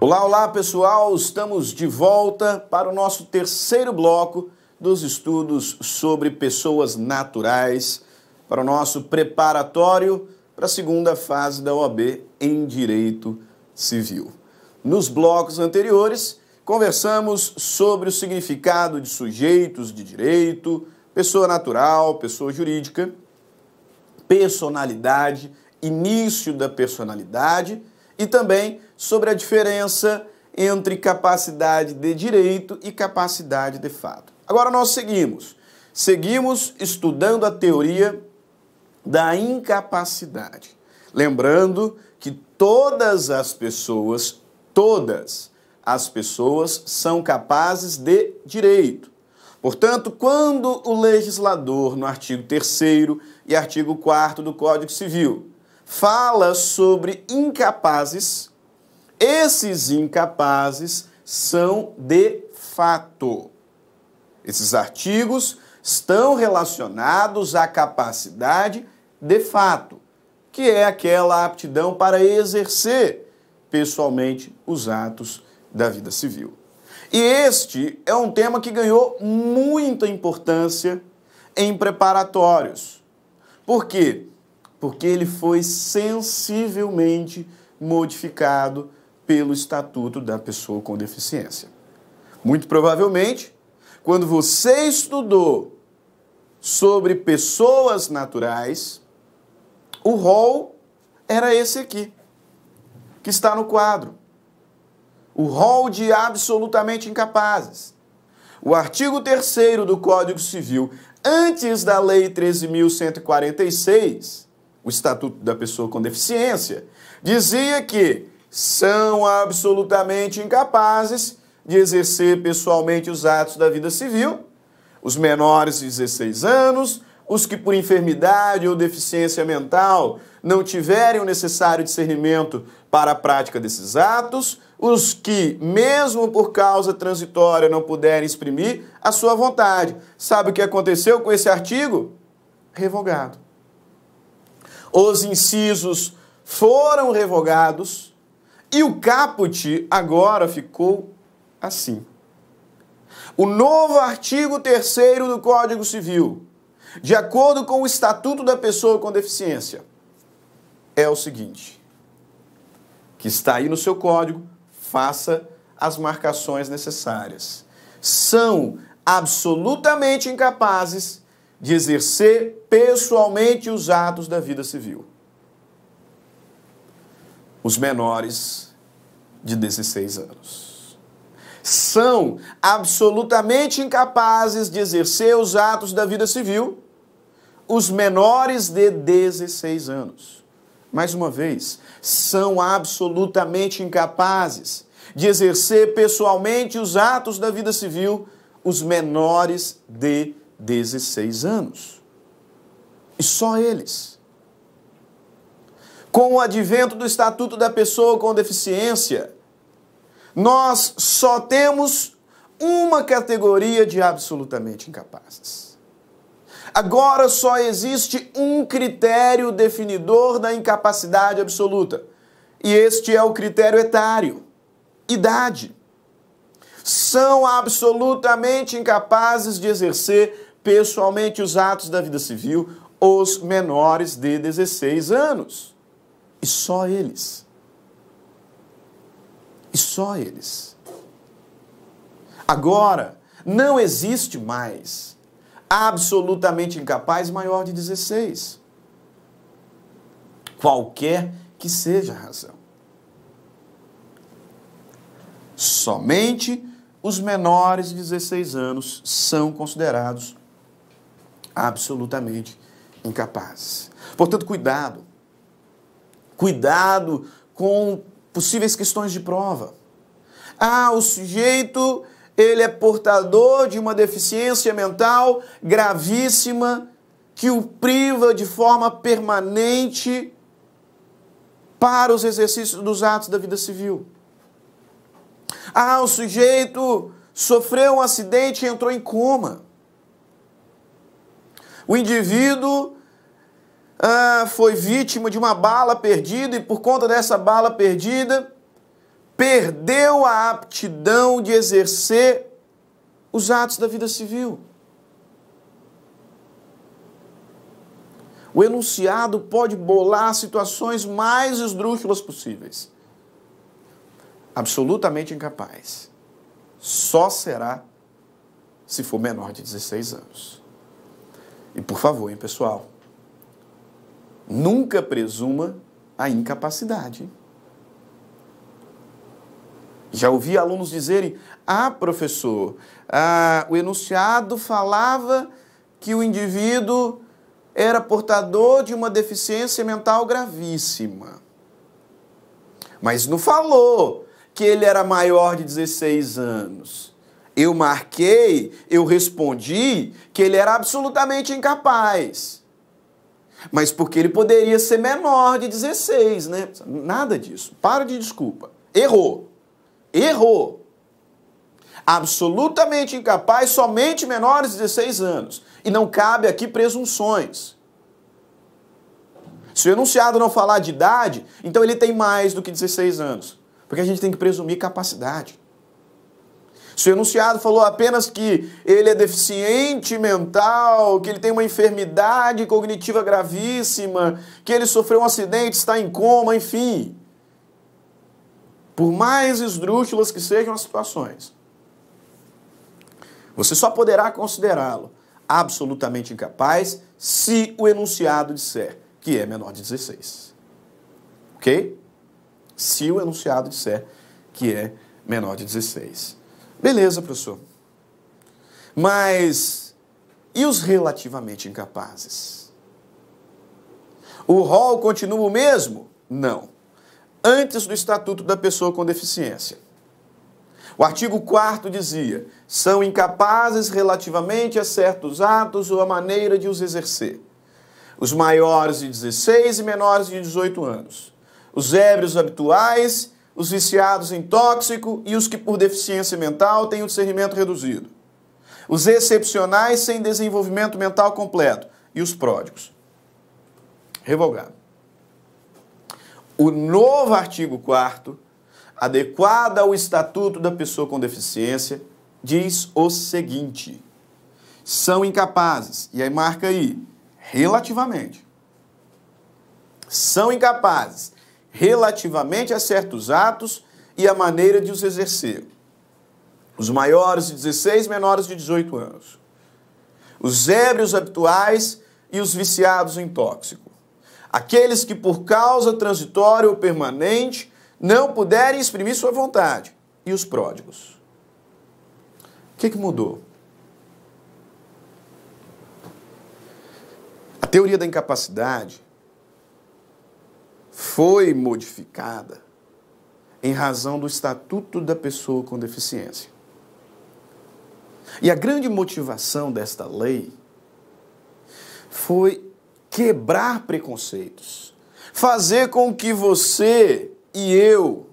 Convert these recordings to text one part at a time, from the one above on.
Olá, olá pessoal, estamos de volta para o nosso terceiro bloco dos estudos sobre pessoas naturais, para o nosso preparatório para a segunda fase da OAB em Direito Civil. Nos blocos anteriores, conversamos sobre o significado de sujeitos de direito, pessoa natural, pessoa jurídica, personalidade, início da personalidade e também sobre a diferença entre capacidade de direito e capacidade de fato. Agora nós seguimos. Seguimos estudando a teoria da incapacidade. Lembrando que todas as pessoas todas as pessoas são capazes de direito. Portanto, quando o legislador, no artigo 3 e artigo 4 do Código Civil, fala sobre incapazes, esses incapazes são de fato. Esses artigos estão relacionados à capacidade de fato, que é aquela aptidão para exercer pessoalmente os atos da vida civil. E este é um tema que ganhou muita importância em preparatórios. Por quê? Porque ele foi sensivelmente modificado pelo Estatuto da Pessoa com Deficiência. Muito provavelmente, quando você estudou sobre pessoas naturais, o rol era esse aqui que está no quadro. O rol de é absolutamente incapazes. O artigo 3 do Código Civil, antes da Lei 13.146, o Estatuto da Pessoa com Deficiência, dizia que são absolutamente incapazes de exercer pessoalmente os atos da vida civil, os menores de 16 anos, os que por enfermidade ou deficiência mental não tiverem o necessário discernimento para a prática desses atos, os que, mesmo por causa transitória, não puderem exprimir a sua vontade. Sabe o que aconteceu com esse artigo? Revogado. Os incisos foram revogados e o caput agora ficou assim. O novo artigo 3 do Código Civil, de acordo com o Estatuto da Pessoa com Deficiência, é o seguinte: que está aí no seu código, faça as marcações necessárias. São absolutamente incapazes de exercer pessoalmente os atos da vida civil. Os menores de 16 anos. São absolutamente incapazes de exercer os atos da vida civil os menores de 16 anos mais uma vez, são absolutamente incapazes de exercer pessoalmente os atos da vida civil os menores de 16 anos. E só eles. Com o advento do Estatuto da Pessoa com Deficiência, nós só temos uma categoria de absolutamente incapazes. Agora só existe um critério definidor da incapacidade absoluta. E este é o critério etário: idade. São absolutamente incapazes de exercer pessoalmente os atos da vida civil os menores de 16 anos. E só eles. E só eles. Agora, não existe mais absolutamente incapaz maior de 16. Qualquer que seja a razão. Somente os menores de 16 anos são considerados absolutamente incapazes. Portanto, cuidado. Cuidado com possíveis questões de prova. Ah, o sujeito ele é portador de uma deficiência mental gravíssima que o priva de forma permanente para os exercícios dos atos da vida civil. Ah, o sujeito sofreu um acidente e entrou em coma. O indivíduo ah, foi vítima de uma bala perdida e, por conta dessa bala perdida, perdeu a aptidão de exercer os atos da vida civil. O enunciado pode bolar situações mais esdrúxulas possíveis. Absolutamente incapaz. Só será se for menor de 16 anos. E por favor, hein, pessoal, nunca presuma a incapacidade. Já ouvi alunos dizerem: Ah, professor, ah, o enunciado falava que o indivíduo era portador de uma deficiência mental gravíssima. Mas não falou que ele era maior de 16 anos. Eu marquei, eu respondi que ele era absolutamente incapaz. Mas porque ele poderia ser menor de 16, né? Nada disso. Para de desculpa. Errou. Errou. Absolutamente incapaz, somente menores de 16 anos. E não cabe aqui presunções. Se o enunciado não falar de idade, então ele tem mais do que 16 anos. Porque a gente tem que presumir capacidade. Se o enunciado falou apenas que ele é deficiente mental, que ele tem uma enfermidade cognitiva gravíssima, que ele sofreu um acidente, está em coma, enfim por mais esdrúxulas que sejam as situações, você só poderá considerá-lo absolutamente incapaz se o enunciado disser que é menor de 16. Ok? Se o enunciado disser que é menor de 16. Beleza, professor. Mas e os relativamente incapazes? O rol continua o mesmo? Não antes do Estatuto da Pessoa com Deficiência. O artigo 4 dizia: são incapazes relativamente a certos atos ou a maneira de os exercer. Os maiores de 16 e menores de 18 anos. Os ébrios habituais, os viciados em tóxico e os que, por deficiência mental, têm o discernimento reduzido. Os excepcionais sem desenvolvimento mental completo e os pródigos. Revogado o novo artigo 4 adequado ao Estatuto da Pessoa com Deficiência, diz o seguinte: são incapazes, e aí marca aí, relativamente. São incapazes relativamente a certos atos e a maneira de os exercer. Os maiores de 16, menores de 18 anos. Os ébrios habituais e os viciados em tóxico aqueles que por causa transitória ou permanente não puderem exprimir sua vontade, e os pródigos. O que, é que mudou? A teoria da incapacidade foi modificada em razão do estatuto da pessoa com deficiência. E a grande motivação desta lei foi quebrar preconceitos, fazer com que você e eu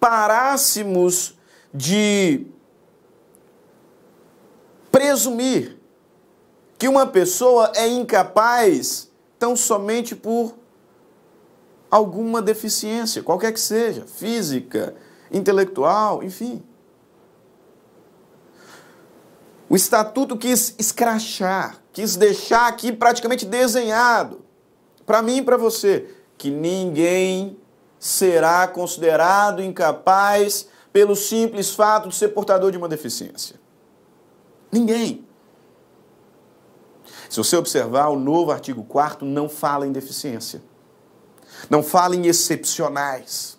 parássemos de presumir que uma pessoa é incapaz tão somente por alguma deficiência, qualquer que seja, física, intelectual, enfim. O estatuto quis escrachar, quis deixar aqui praticamente desenhado, para mim e para você, que ninguém será considerado incapaz pelo simples fato de ser portador de uma deficiência. Ninguém. Se você observar, o novo artigo 4 não fala em deficiência, não fala em excepcionais,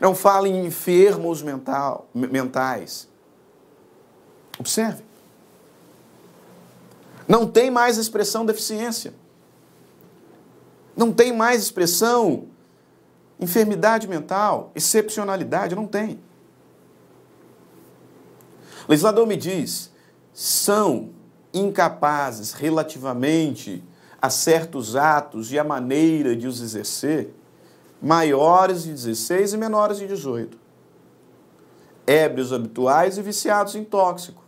não fala em enfermos mental, mentais. Observe. Não tem mais expressão deficiência. Não tem mais expressão enfermidade mental, excepcionalidade, não tem. O legislador me diz, são incapazes relativamente a certos atos e a maneira de os exercer, maiores de 16 e menores de 18. Ébrios habituais e viciados em tóxico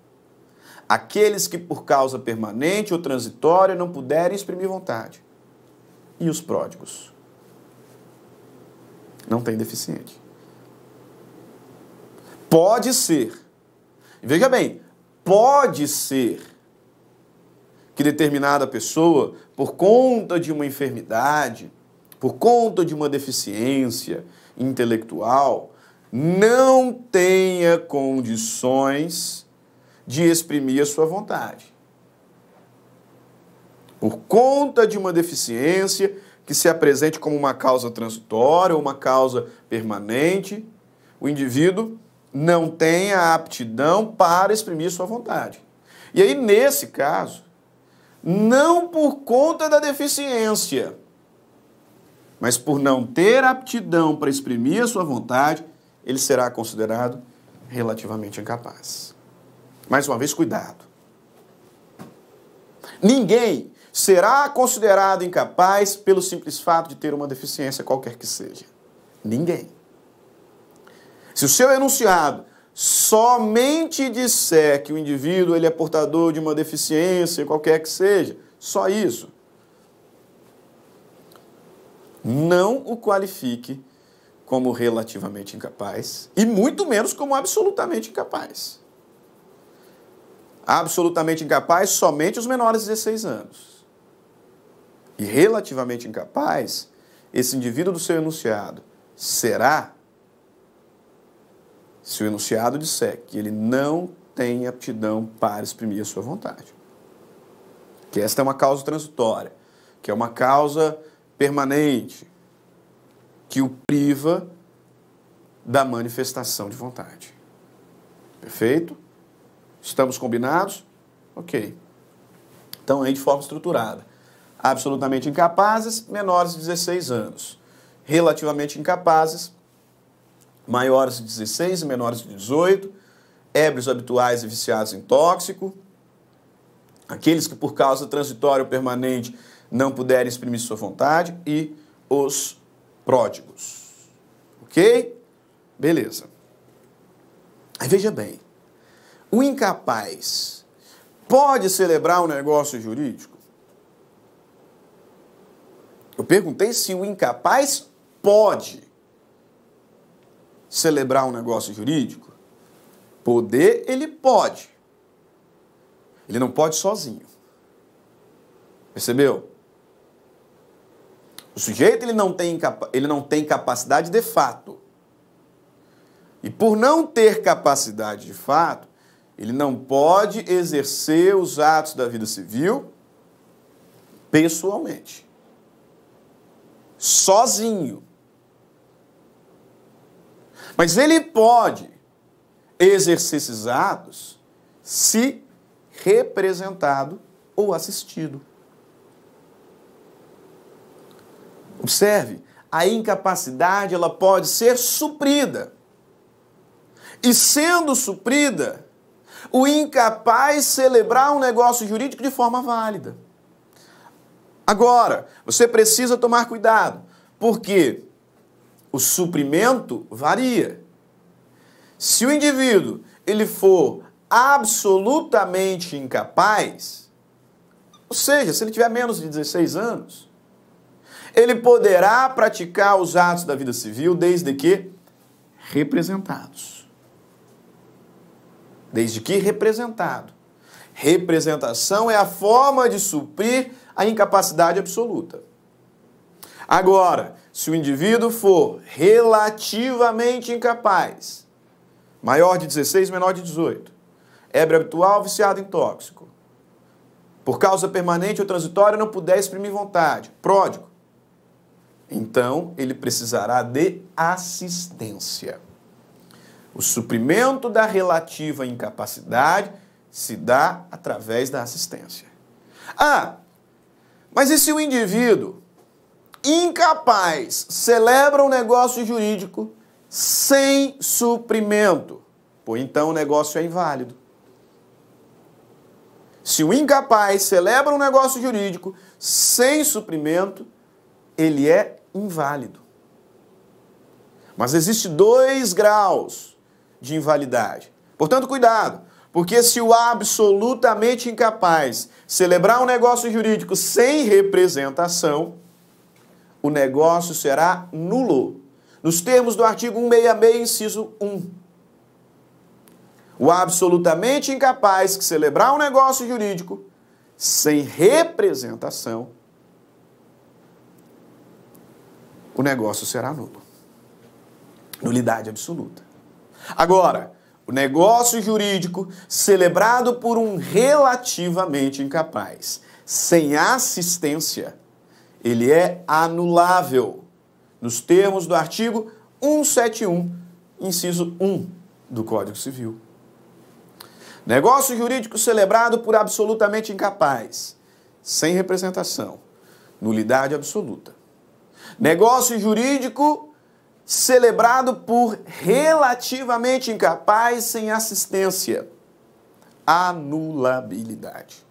Aqueles que por causa permanente ou transitória não puderem exprimir vontade. E os pródigos? Não tem deficiente. Pode ser. Veja bem, pode ser que determinada pessoa, por conta de uma enfermidade, por conta de uma deficiência intelectual, não tenha condições de exprimir a sua vontade. Por conta de uma deficiência que se apresente como uma causa transitória ou uma causa permanente, o indivíduo não tem a aptidão para exprimir sua vontade. E aí, nesse caso, não por conta da deficiência, mas por não ter aptidão para exprimir a sua vontade, ele será considerado relativamente incapaz. Mais uma vez, cuidado. Ninguém será considerado incapaz pelo simples fato de ter uma deficiência qualquer que seja. Ninguém. Se o seu enunciado somente disser que o indivíduo ele é portador de uma deficiência qualquer que seja, só isso, não o qualifique como relativamente incapaz e muito menos como absolutamente incapaz absolutamente incapaz, somente os menores de 16 anos. E relativamente incapaz, esse indivíduo do seu enunciado será se o enunciado disser que ele não tem aptidão para exprimir a sua vontade. Que esta é uma causa transitória, que é uma causa permanente, que o priva da manifestação de vontade. Perfeito? Estamos combinados? Ok. Então, aí de forma estruturada. Absolutamente incapazes, menores de 16 anos. Relativamente incapazes, maiores de 16 e menores de 18. Ébrios habituais e viciados em tóxico. Aqueles que, por causa transitória ou permanente, não puderem exprimir sua vontade. E os pródigos. Ok? Beleza. Aí veja bem o incapaz pode celebrar um negócio jurídico? Eu perguntei se o incapaz pode celebrar um negócio jurídico. Poder, ele pode. Ele não pode sozinho. Percebeu? O sujeito ele não, tem ele não tem capacidade de fato. E por não ter capacidade de fato, ele não pode exercer os atos da vida civil pessoalmente. Sozinho. Mas ele pode exercer esses atos se representado ou assistido. Observe, a incapacidade ela pode ser suprida. E sendo suprida, o incapaz celebrar um negócio jurídico de forma válida. Agora, você precisa tomar cuidado, porque o suprimento varia. Se o indivíduo ele for absolutamente incapaz, ou seja, se ele tiver menos de 16 anos, ele poderá praticar os atos da vida civil desde que representados desde que representado. Representação é a forma de suprir a incapacidade absoluta. Agora, se o indivíduo for relativamente incapaz, maior de 16, menor de 18, ébrio habitual, viciado em tóxico, por causa permanente ou transitória não puder exprimir vontade, pródigo, então ele precisará de assistência. O suprimento da relativa incapacidade se dá através da assistência. Ah, mas e se o indivíduo incapaz celebra um negócio jurídico sem suprimento? Pois então o negócio é inválido. Se o incapaz celebra um negócio jurídico sem suprimento, ele é inválido. Mas existe dois graus de invalidade. Portanto, cuidado, porque se o absolutamente incapaz celebrar um negócio jurídico sem representação, o negócio será nulo, nos termos do artigo 166, inciso 1. O absolutamente incapaz que celebrar um negócio jurídico sem representação, o negócio será nulo. Nulidade absoluta. Agora, o negócio jurídico celebrado por um relativamente incapaz, sem assistência, ele é anulável, nos termos do artigo 171, inciso 1 do Código Civil. Negócio jurídico celebrado por absolutamente incapaz, sem representação, nulidade absoluta. Negócio jurídico celebrado por relativamente incapaz sem assistência. Anulabilidade.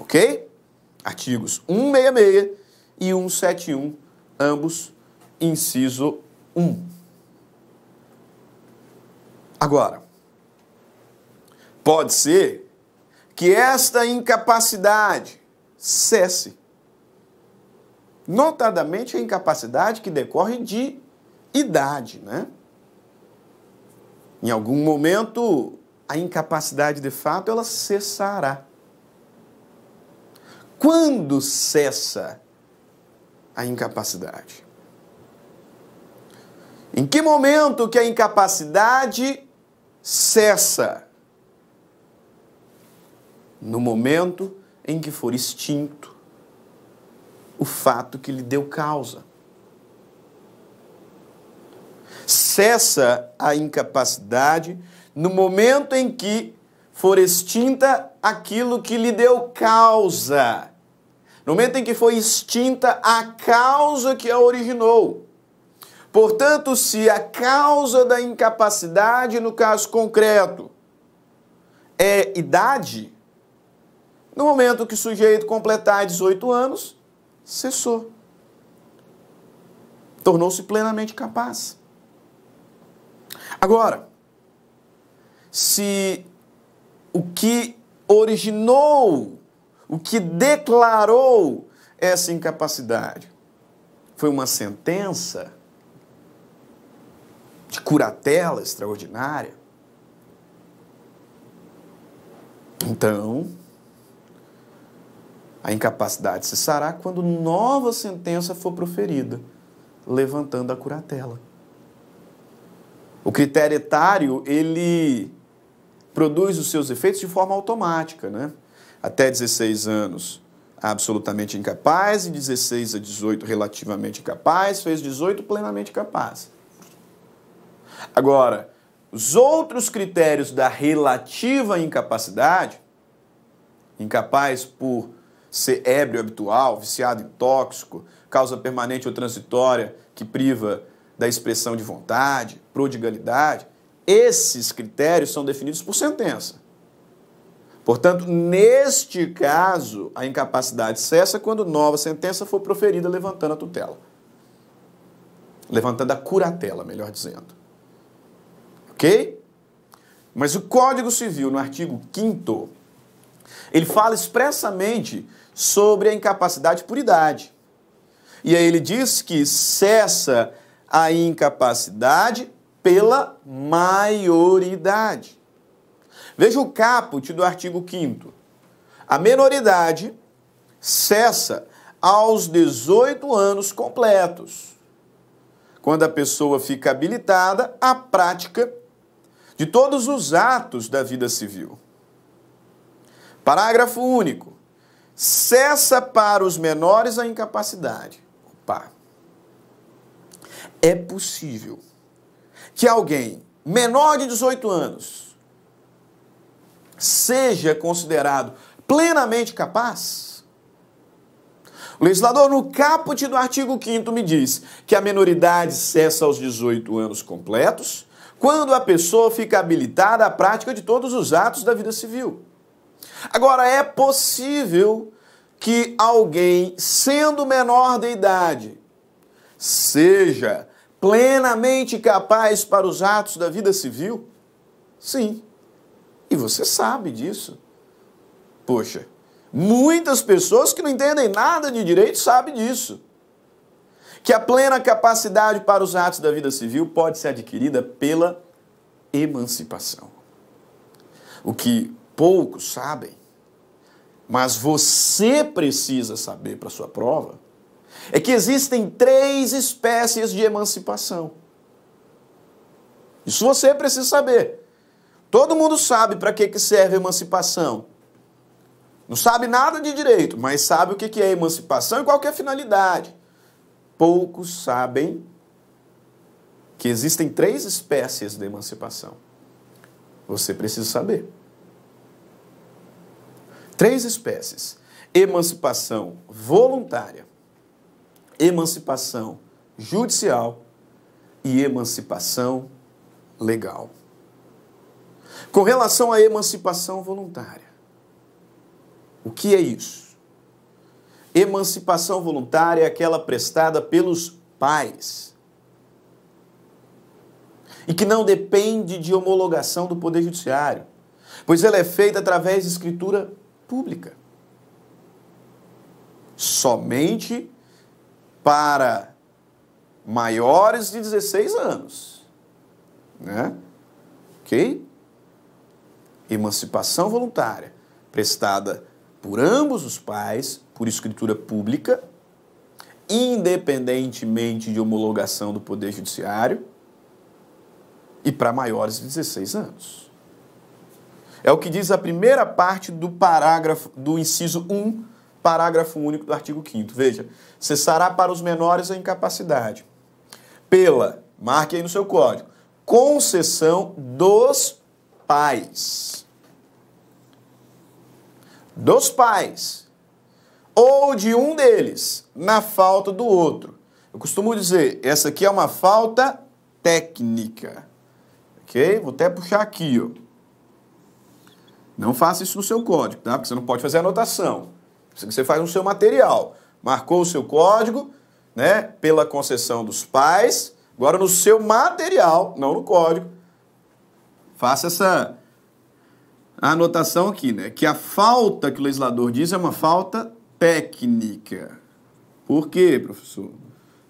Ok? Artigos 166 e 171, ambos inciso 1. Agora, pode ser que esta incapacidade cesse notadamente a incapacidade que decorre de idade, né? Em algum momento, a incapacidade de fato ela cessará. Quando cessa a incapacidade? Em que momento que a incapacidade cessa? No momento em que for extinto o fato que lhe deu causa. Cessa a incapacidade no momento em que for extinta aquilo que lhe deu causa. No momento em que foi extinta a causa que a originou. Portanto, se a causa da incapacidade, no caso concreto, é idade, no momento que o sujeito completar 18 anos, cessou. Tornou-se plenamente capaz. Agora, se o que originou, o que declarou essa incapacidade foi uma sentença de curatela extraordinária, então a incapacidade cessará quando nova sentença for proferida, levantando a curatela. O critério etário, ele produz os seus efeitos de forma automática, né? Até 16 anos, absolutamente incapaz, e 16 a 18, relativamente incapaz, fez 18, plenamente capaz. Agora, os outros critérios da relativa incapacidade, incapaz por ser ébrio habitual, viciado e tóxico, causa permanente ou transitória que priva da expressão de vontade, prodigalidade, esses critérios são definidos por sentença. Portanto, neste caso, a incapacidade cessa quando nova sentença for proferida levantando a tutela. Levantando a curatela, melhor dizendo. Ok? Mas o Código Civil, no artigo 5 ele fala expressamente sobre a incapacidade por idade. E aí ele diz que cessa a incapacidade pela maioridade. Veja o caput do artigo 5 A menoridade cessa aos 18 anos completos, quando a pessoa fica habilitada à prática de todos os atos da vida civil. Parágrafo único. Cessa para os menores a incapacidade. Opa. É possível que alguém menor de 18 anos seja considerado plenamente capaz? O legislador, no caput do artigo 5 me diz que a menoridade cessa aos 18 anos completos, quando a pessoa fica habilitada à prática de todos os atos da vida civil. Agora, é possível que alguém, sendo menor de idade, seja plenamente capaz para os atos da vida civil? Sim. E você sabe disso. Poxa, muitas pessoas que não entendem nada de direito sabem disso. Que a plena capacidade para os atos da vida civil pode ser adquirida pela emancipação. O que Poucos sabem, mas você precisa saber para sua prova, é que existem três espécies de emancipação. Isso você precisa saber. Todo mundo sabe para que, que serve a emancipação. Não sabe nada de direito, mas sabe o que, que é emancipação e qual que é a finalidade. Poucos sabem que existem três espécies de emancipação. Você precisa saber três espécies: emancipação voluntária, emancipação judicial e emancipação legal. Com relação à emancipação voluntária, o que é isso? Emancipação voluntária é aquela prestada pelos pais e que não depende de homologação do Poder Judiciário, pois ela é feita através de escritura pública. Somente para maiores de 16 anos. Né? Ok? Emancipação voluntária, prestada por ambos os pais, por escritura pública, independentemente de homologação do Poder Judiciário, e para maiores de 16 anos. É o que diz a primeira parte do parágrafo do inciso 1, parágrafo único do artigo 5 Veja, cessará para os menores a incapacidade pela, marque aí no seu código, concessão dos pais. Dos pais ou de um deles na falta do outro. Eu costumo dizer, essa aqui é uma falta técnica. OK? Vou até puxar aqui, ó. Não faça isso no seu código, tá? Porque você não pode fazer anotação. Isso que você faz no seu material. Marcou o seu código, né? Pela concessão dos pais. Agora no seu material, não no código. Faça essa anotação aqui, né? Que a falta que o legislador diz é uma falta técnica. Por quê, professor?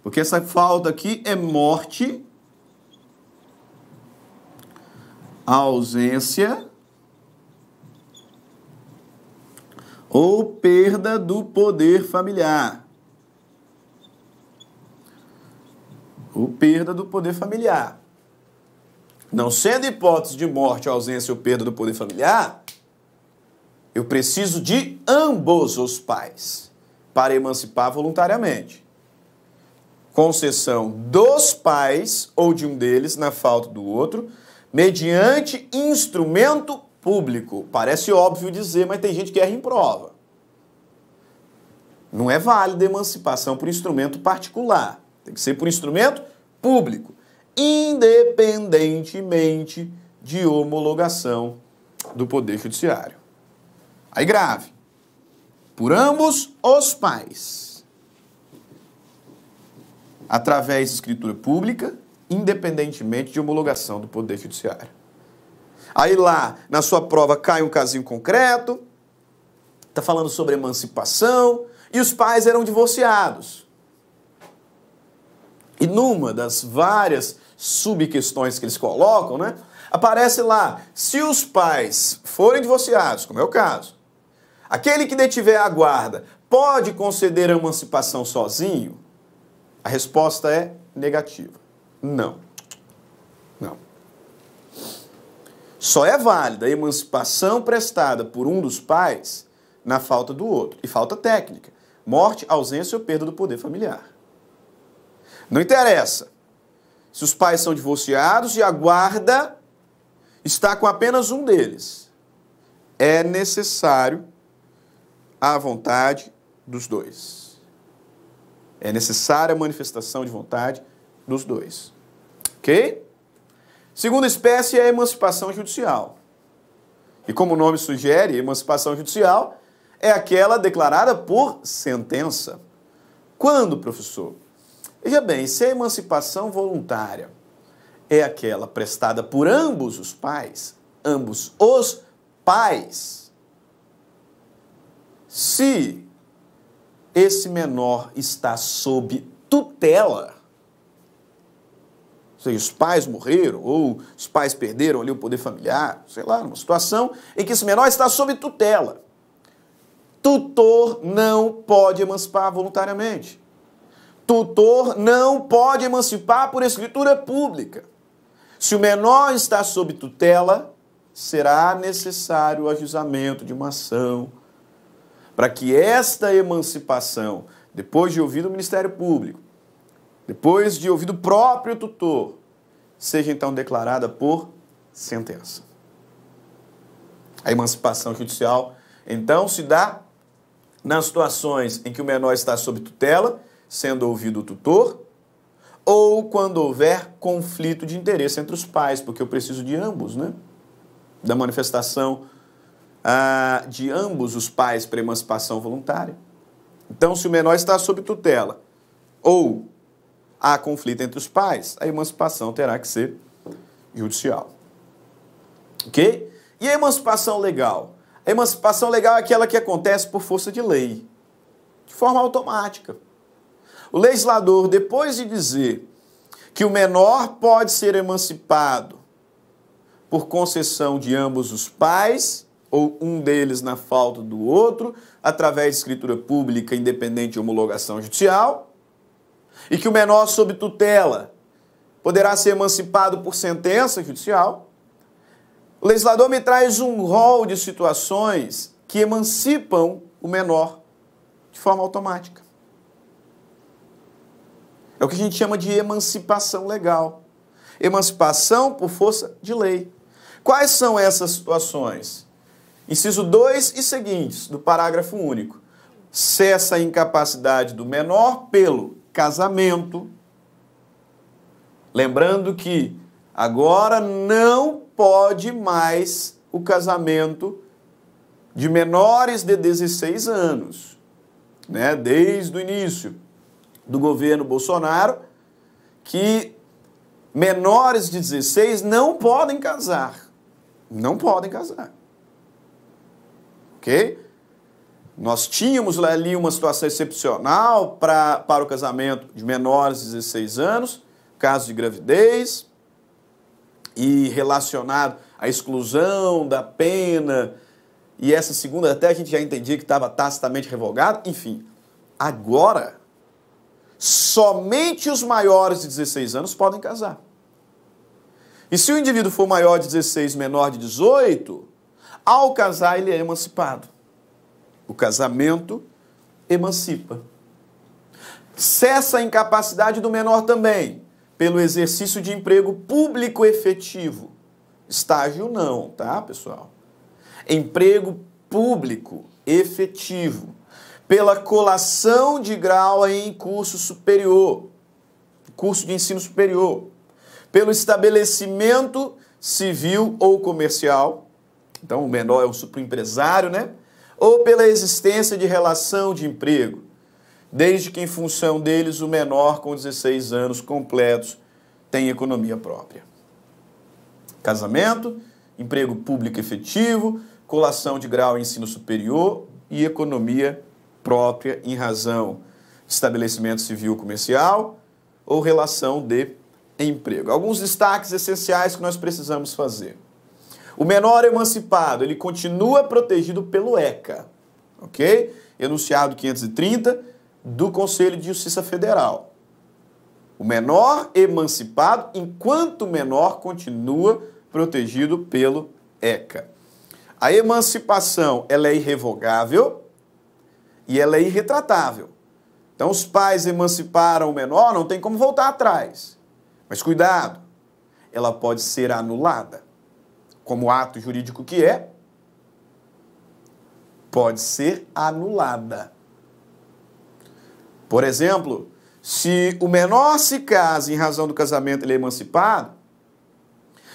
Porque essa falta aqui é morte, ausência ou perda do poder familiar. Ou perda do poder familiar. Não sendo hipótese de morte, ausência ou perda do poder familiar, eu preciso de ambos os pais para emancipar voluntariamente. Concessão dos pais ou de um deles na falta do outro, mediante instrumento público. Parece óbvio dizer, mas tem gente que erra em prova. Não é válida emancipação por instrumento particular. Tem que ser por instrumento público, independentemente de homologação do Poder Judiciário. Aí grave. Por ambos os pais. Através de escritura pública, independentemente de homologação do Poder Judiciário. Aí lá, na sua prova, cai um casinho concreto, está falando sobre emancipação, e os pais eram divorciados. E numa das várias subquestões que eles colocam, né, aparece lá, se os pais forem divorciados, como é o caso, aquele que detiver a guarda pode conceder a emancipação sozinho? A resposta é negativa. Não. Só é válida a emancipação prestada por um dos pais na falta do outro. E falta técnica: morte, ausência ou perda do poder familiar. Não interessa se os pais são divorciados e a guarda está com apenas um deles. É necessário a vontade dos dois. É necessária a manifestação de vontade dos dois. Ok? Segunda espécie é a emancipação judicial. E como o nome sugere, emancipação judicial é aquela declarada por sentença. Quando, professor? Veja bem, se a emancipação voluntária é aquela prestada por ambos os pais, ambos os pais, se esse menor está sob tutela, se os pais morreram, ou os pais perderam ali o poder familiar, sei lá, numa situação em que esse menor está sob tutela. Tutor não pode emancipar voluntariamente. Tutor não pode emancipar por escritura pública. Se o menor está sob tutela, será necessário o ajuizamento de uma ação para que esta emancipação, depois de ouvir o Ministério Público, depois de ouvido próprio tutor, seja então declarada por sentença. A emancipação judicial, então, se dá nas situações em que o menor está sob tutela, sendo ouvido o tutor, ou quando houver conflito de interesse entre os pais, porque eu preciso de ambos, né? Da manifestação ah, de ambos os pais para emancipação voluntária. Então, se o menor está sob tutela ou há conflito entre os pais, a emancipação terá que ser judicial. Ok? E a emancipação legal? A emancipação legal é aquela que acontece por força de lei, de forma automática. O legislador, depois de dizer que o menor pode ser emancipado por concessão de ambos os pais, ou um deles na falta do outro, através de escritura pública independente de homologação judicial, e que o menor sob tutela poderá ser emancipado por sentença judicial, o legislador me traz um rol de situações que emancipam o menor de forma automática. É o que a gente chama de emancipação legal. Emancipação por força de lei. Quais são essas situações? Inciso 2 e seguintes do parágrafo único. Cessa a incapacidade do menor pelo casamento. Lembrando que agora não pode mais o casamento de menores de 16 anos, né? Desde o início do governo Bolsonaro, que menores de 16 não podem casar. Não podem casar. OK? Nós tínhamos ali uma situação excepcional pra, para o casamento de menores de 16 anos, caso de gravidez, e relacionado à exclusão da pena, e essa segunda até a gente já entendia que estava tacitamente revogada. enfim. Agora, somente os maiores de 16 anos podem casar. E se o indivíduo for maior de 16, menor de 18, ao casar ele é emancipado. O casamento emancipa. Cessa a incapacidade do menor também, pelo exercício de emprego público efetivo. Estágio não, tá, pessoal? Emprego público efetivo. Pela colação de grau em curso superior, curso de ensino superior. Pelo estabelecimento civil ou comercial. Então, o menor é um superempresário, né? ou pela existência de relação de emprego, desde que em função deles o menor com 16 anos completos tem economia própria. Casamento, emprego público efetivo, colação de grau em ensino superior e economia própria em razão de estabelecimento civil comercial ou relação de emprego. Alguns destaques essenciais que nós precisamos fazer. O menor emancipado, ele continua protegido pelo ECA, ok? Enunciado 530 do Conselho de Justiça Federal. O menor emancipado, enquanto menor, continua protegido pelo ECA. A emancipação, ela é irrevogável e ela é irretratável. Então, os pais emanciparam o menor, não tem como voltar atrás. Mas cuidado, ela pode ser anulada como ato jurídico que é, pode ser anulada. Por exemplo, se o menor se casa em razão do casamento ele é emancipado,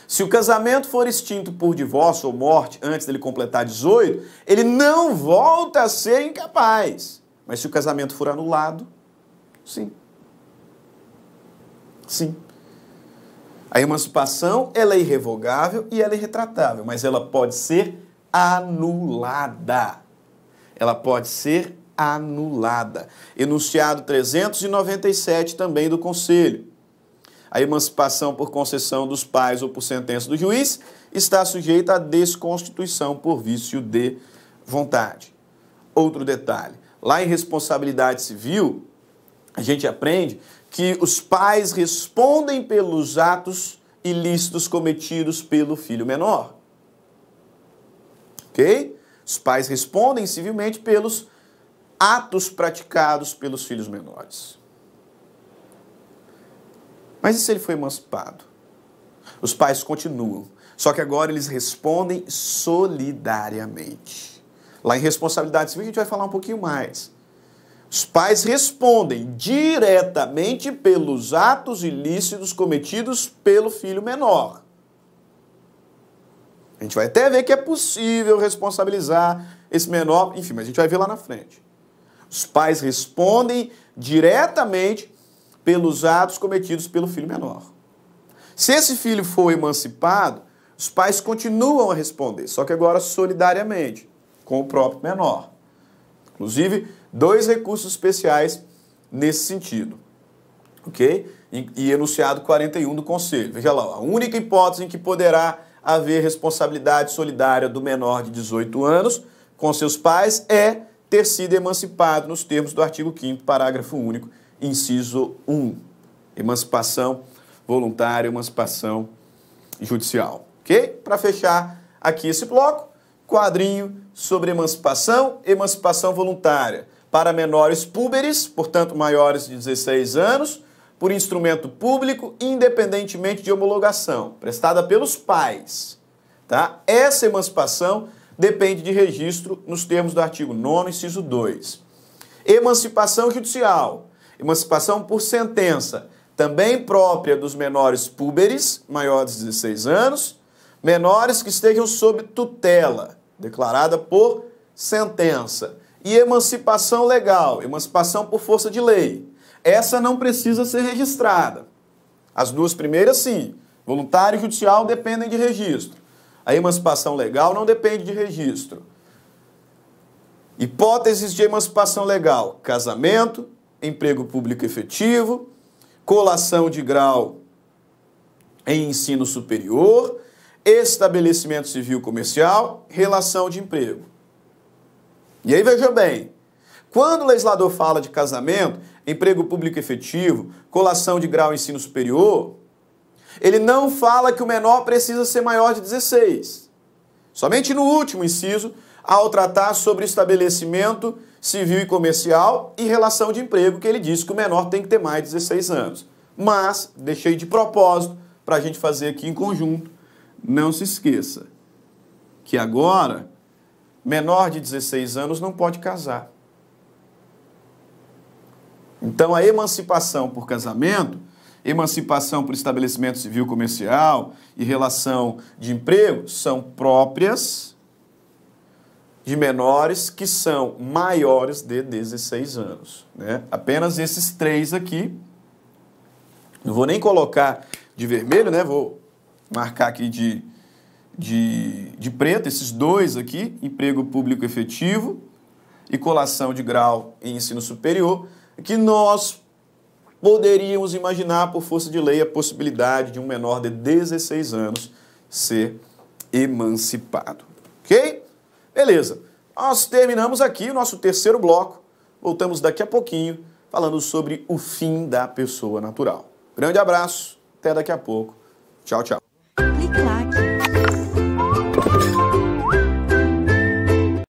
se o casamento for extinto por divórcio ou morte antes dele completar 18, ele não volta a ser incapaz. Mas se o casamento for anulado, sim. Sim. A emancipação, ela é irrevogável e ela é retratável, mas ela pode ser anulada. Ela pode ser anulada. Enunciado 397 também do Conselho. A emancipação por concessão dos pais ou por sentença do juiz está sujeita à desconstituição por vício de vontade. Outro detalhe: lá em responsabilidade civil, a gente aprende que os pais respondem pelos atos ilícitos cometidos pelo filho menor. Ok? Os pais respondem civilmente pelos atos praticados pelos filhos menores. Mas e se ele foi emancipado? Os pais continuam, só que agora eles respondem solidariamente. Lá em responsabilidade civil a gente vai falar um pouquinho mais. Os pais respondem diretamente pelos atos ilícitos cometidos pelo filho menor. A gente vai até ver que é possível responsabilizar esse menor, enfim, mas a gente vai ver lá na frente. Os pais respondem diretamente pelos atos cometidos pelo filho menor. Se esse filho for emancipado, os pais continuam a responder, só que agora solidariamente, com o próprio menor. Inclusive, dois recursos especiais nesse sentido. Ok? E, e enunciado 41 do Conselho. Veja lá, a única hipótese em que poderá haver responsabilidade solidária do menor de 18 anos com seus pais é ter sido emancipado nos termos do artigo 5 parágrafo único, inciso 1. Emancipação voluntária, emancipação judicial. Ok? Para fechar aqui esse bloco, quadrinho sobre emancipação, emancipação voluntária para menores púberes, portanto maiores de 16 anos, por instrumento público, independentemente de homologação, prestada pelos pais. Tá? Essa emancipação depende de registro nos termos do artigo 9, inciso 2. Emancipação judicial. Emancipação por sentença, também própria dos menores púberes, maiores de 16 anos, menores que estejam sob tutela, declarada por sentença e emancipação legal, emancipação por força de lei. Essa não precisa ser registrada. As duas primeiras, sim. Voluntário e judicial dependem de registro. A emancipação legal não depende de registro. Hipóteses de emancipação legal: casamento, emprego público efetivo, colação de grau em ensino superior, estabelecimento civil comercial, relação de emprego. E aí veja bem, quando o legislador fala de casamento, emprego público efetivo, colação de grau ensino superior, ele não fala que o menor precisa ser maior de 16. Somente no último inciso, ao tratar sobre estabelecimento civil e comercial e relação de emprego, que ele diz que o menor tem que ter mais de 16 anos. Mas, deixei de propósito para a gente fazer aqui em conjunto, não se esqueça que agora menor de 16 anos não pode casar. Então, a emancipação por casamento, emancipação por estabelecimento civil comercial e relação de emprego são próprias de menores que são maiores de 16 anos. Né? Apenas esses três aqui. Não vou nem colocar de vermelho, né? Vou marcar aqui de de, de preto, esses dois aqui, emprego público efetivo e colação de grau em ensino superior, que nós poderíamos imaginar, por força de lei, a possibilidade de um menor de 16 anos ser emancipado. Ok? Beleza. Nós terminamos aqui o nosso terceiro bloco. Voltamos daqui a pouquinho falando sobre o fim da pessoa natural. Grande abraço, até daqui a pouco. Tchau, tchau.